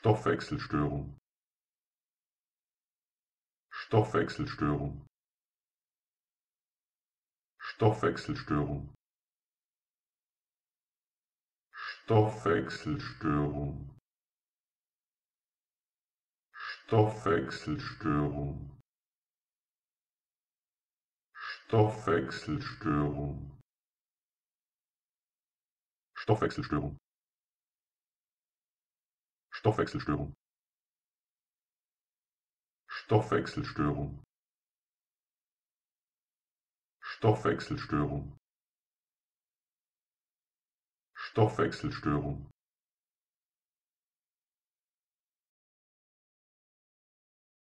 Stoffwechselstörung Stoffwechselstörung Stoffwechselstörung Stoffwechselstörung Stoffwechselstörung Stoffwechselstörung Stoffwechselstörung Stoffwechselstörung Stoffwechselstörung Stoffwechselstörung Stoffwechselstörung